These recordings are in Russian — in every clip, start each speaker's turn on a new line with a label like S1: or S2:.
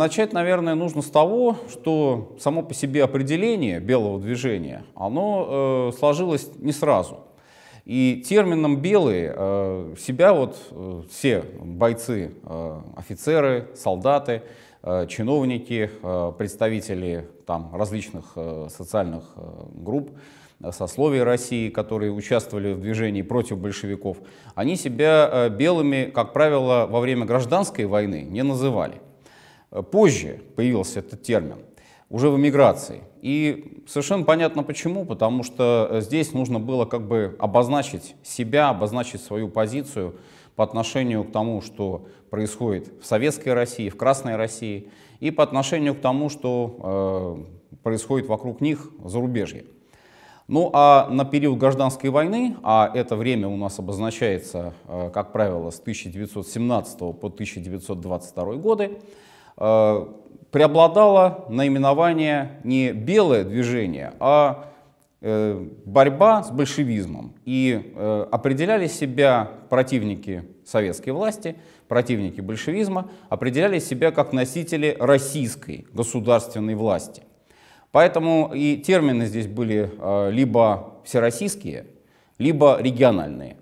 S1: начать, наверное, нужно с того, что само по себе определение белого движения, оно э, сложилось не сразу. И термином «белые» э, себя вот э, все бойцы, э, офицеры, солдаты, э, чиновники, э, представители там, различных э, социальных э, групп, э, сословий России, которые участвовали в движении против большевиков, они себя э, белыми, как правило, во время гражданской войны не называли. Позже появился этот термин, уже в эмиграции. И совершенно понятно почему, потому что э, здесь нужно было как бы обозначить себя, обозначить свою позицию по отношению к тому, что происходит в Советской России, в Красной России, и по отношению к тому, что э, происходит вокруг них в зарубежье. Ну а на период гражданской войны, а это время у нас обозначается, э, как правило, с 1917 по 1922 годы, Э, преобладало наименование не «белое движение», а э, борьба с большевизмом. И э, определяли себя противники советской власти, противники большевизма, определяли себя как носители российской государственной власти. Поэтому и термины здесь были либо всероссийские, либо региональные.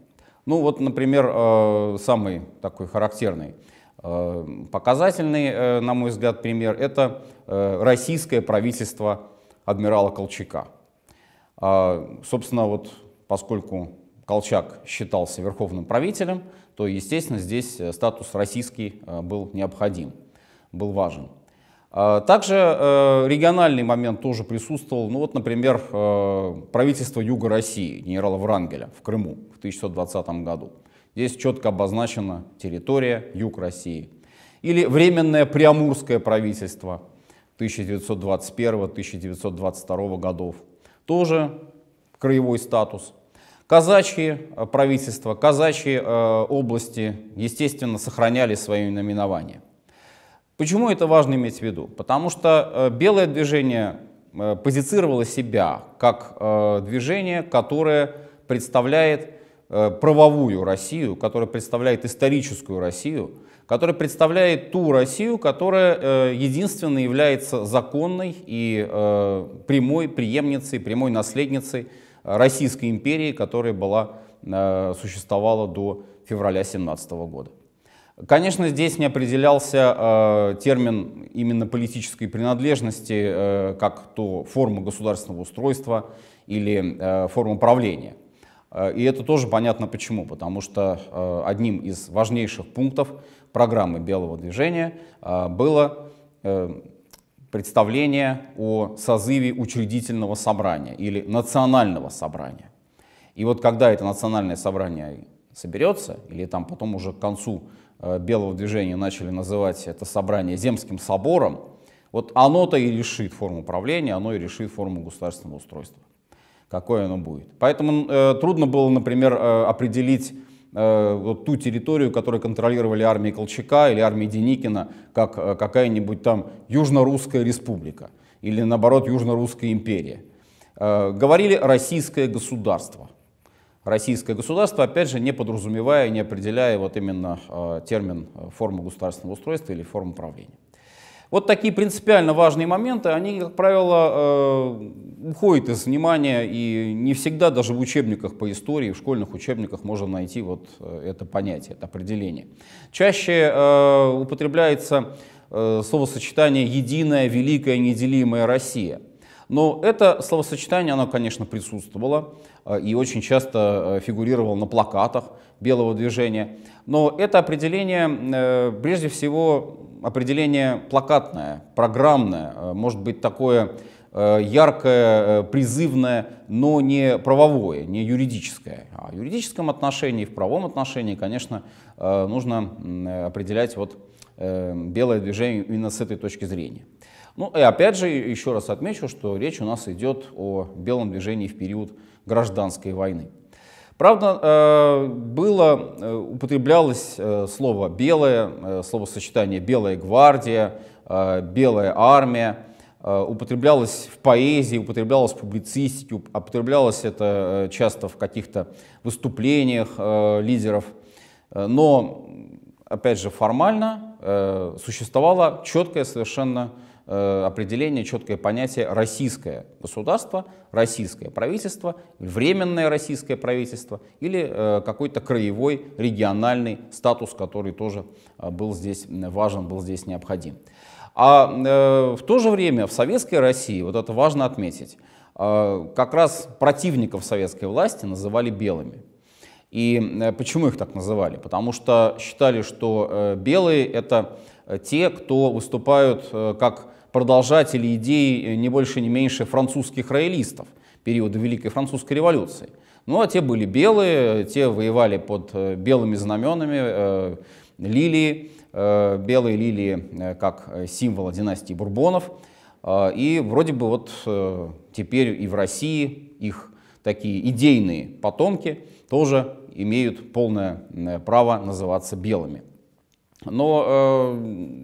S1: Ну вот, например, самый такой характерный Э, показательный, э, на мой взгляд, пример — это э, российское правительство адмирала Колчака. А, собственно, вот поскольку Колчак считался верховным правителем, то, естественно, здесь статус российский был необходим, был важен. А, также региональный момент тоже присутствовал. Ну вот, например, правительство Юга России генерала Врангеля в Крыму в 1920 году. Здесь четко обозначена территория юг России. Или временное приамурское правительство 1921-1922 годов. Тоже краевой статус. Казачьи э, правительства, казачьи э, области, естественно, сохраняли свои наименования. Почему это важно иметь в виду? Потому что э, белое движение э, позицировало себя как э, движение, которое представляет Э, правовую Россию, которая представляет историческую Россию, которая представляет ту Россию, которая э, единственно является законной и э, прямой преемницей, прямой наследницей Российской империи, которая была, э, существовала до февраля 17 года. Конечно, здесь не определялся э, термин именно политической принадлежности, э, как то форма государственного устройства или э, форма правления – Э, и это тоже понятно почему, потому что э, одним из важнейших пунктов программы «Белого движения» э, было представление о созыве учредительного собрания или национального собрания. И вот когда это национальное собрание соберется, или там потом уже к концу белого движения начали называть это собрание земским собором, вот оно-то и решит форму правления, оно и решит форму государственного устройства какое оно будет. Поэтому э, трудно было, например, э, определить э, вот ту территорию, которую контролировали армии Колчака или армии Деникина, как э, какая-нибудь там Южно-Русская республика или, наоборот, Южно-Русская империя. Э, говорили «российское государство». Российское государство, опять же, не подразумевая не определяя вот именно термин формы государственного устройства или формы правления. Вот такие принципиально важные моменты, они, как правило, э, уходят из внимания, и не всегда даже в учебниках по истории, в школьных учебниках можно найти вот э, это понятие, это определение. Чаще э, употребляется словосочетание «единая, великая, неделимая Россия». Но это словосочетание, оно, конечно, присутствовало э, и очень часто э, фигурировало на плакатах белого движения. Но это определение, э, прежде всего, определение плакатное, программное, может быть такое яркое, призывное, но не правовое, не юридическое. А в юридическом отношении, в правом отношении, конечно, нужно определять вот белое движение именно с этой точки зрения. Ну и опять же, еще раз отмечу, что речь у нас идет о белом движении в период гражданской войны. Правда, э, было, э, употреблялось э, слово «белое», словосочетание «белая гвардия», «белая армия», употреблялось в поэзии, употреблялось в публицистике, а употреблялось это часто в каких-то выступлениях лидеров. Но, опять же, формально существовала четкая совершенно Э, определение, четкое понятие российское государство, российское правительство, временное российское правительство или э, какой-то краевой региональный статус, который тоже э, был здесь важен, был здесь необходим. А в то же время в советской России, вот это важно отметить, как раз противников советской власти называли белыми. И почему их так называли? Потому что считали, что белые это те, кто выступают как продолжатели идей э, не больше, не меньше французских роялистов периода Великой Французской революции. Ну а те были белые, те воевали под э, белыми знаменами, э, лилии, э, белые лилии э, как символа династии Бурбонов. Э, и вроде бы вот э, теперь и в России их такие идейные потомки тоже имеют полное право называться белыми. Но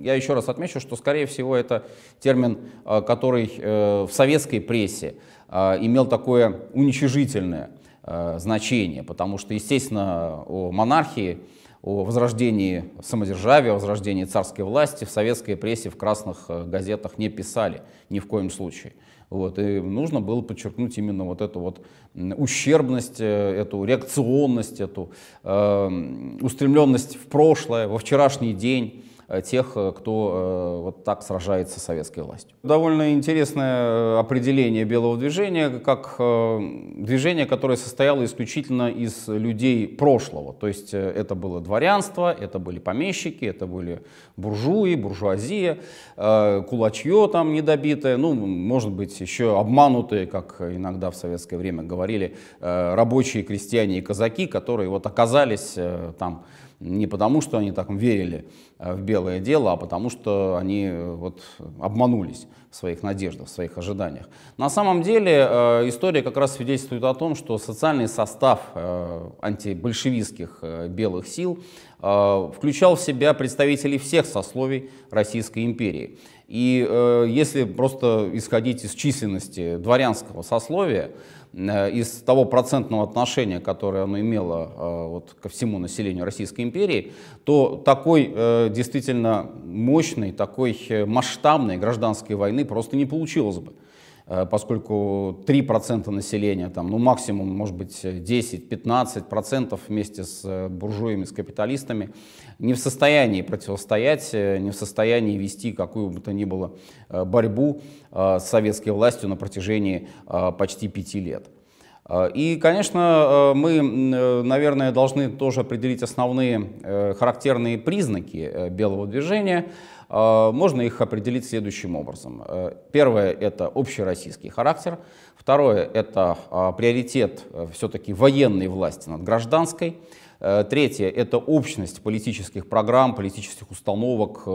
S1: э, я еще раз отмечу, что, скорее всего, это термин, э, который э, в советской прессе э, имел такое уничижительное э, значение, потому что, естественно, о монархии о возрождении самодержавия, о возрождении царской власти в советской прессе, в красных э, газетах не писали ни в коем случае. Вот, и нужно было подчеркнуть именно вот эту вот ущербность, э, эту реакционность, эту э, устремленность в прошлое, во вчерашний день. Э, тех, э, кто э, вот так сражается с советской властью. Довольно интересное определение белого движения, как движение, которое состояло исключительно из людей прошлого. То есть это было дворянство, это были помещики, это были буржуи, буржуазия, кулачье там недобитое, ну, может быть, еще обманутые, как иногда в советское время говорили, рабочие, крестьяне и казаки, которые вот оказались там не потому, что они так верили э, в белое дело, а потому, что они э, вот обманулись в своих надеждах, в своих ожиданиях. На самом деле э, история как раз свидетельствует о том, что социальный состав антибольшевистских белых сил включал в себя представителей всех сословий Российской империи – и э, если просто исходить из численности дворянского сословия, э, из того процентного отношения, которое оно имело э, вот, ко всему населению Российской империи, то такой э, действительно мощной, такой э, масштабной гражданской войны просто не получилось бы. Э, поскольку 3% населения, там, ну максимум, может быть, 10-15% вместе с э, буржуями, с капиталистами, не в состоянии противостоять, э, не в состоянии вести какую бы то ни было борьбу с советской властью на протяжении почти пяти лет. И, конечно, мы, наверное, должны тоже определить основные характерные признаки белого движения. А, можно их определить следующим образом. Э, первое – это общероссийский характер. Второе – это а, приоритет э, все-таки военной власти над гражданской. Э, третье – это общность политических программ, политических установок,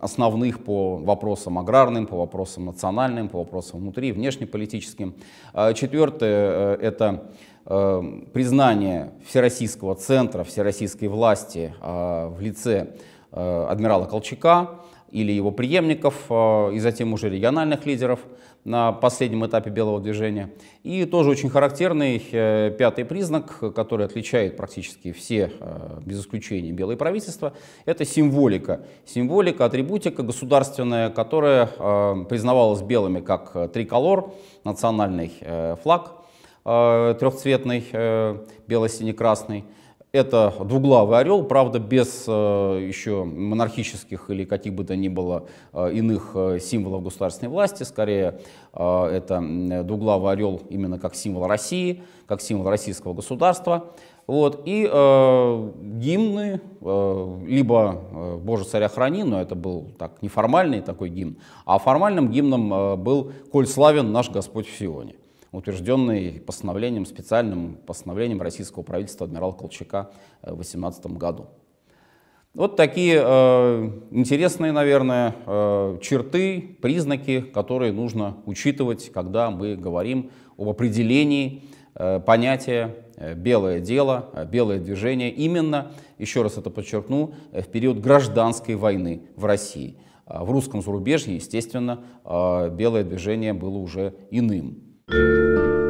S1: основных по вопросам аграрным, по вопросам национальным, по вопросам внутри, внешнеполитическим. Четвертое – это признание всероссийского центра, всероссийской власти в лице Э, адмирала Колчака или его преемников, э, и затем уже региональных лидеров на последнем этапе белого движения. И тоже очень характерный э, пятый признак, который отличает практически все, без исключения, белые правительства, это символика. Символика, атрибутика государственная, которая признавалась белыми как триколор, национальный флаг трехцветный, бело-синий-красный, это двуглавый орел, правда, без э, еще монархических или каких бы то ни было э, иных э, символов государственной власти. Скорее, э, это двуглавый орел именно как символ России, как символ российского государства. Вот, и э, гимны, э, либо э, «Боже, царя храни», но это был так неформальный такой гимн, а формальным гимном э, был «Коль славен наш Господь в Сионе» утвержденный постановлением, специальным постановлением российского правительства адмирала Колчака э, в 2018 году. Вот такие э, интересные, наверное, э, черты, признаки, которые нужно учитывать, когда мы говорим об определении э, понятия э, белое дело, э, белое движение именно, еще раз это подчеркну, в период гражданской войны в России. А в русском зарубежье, естественно, белое движение было уже иным. Música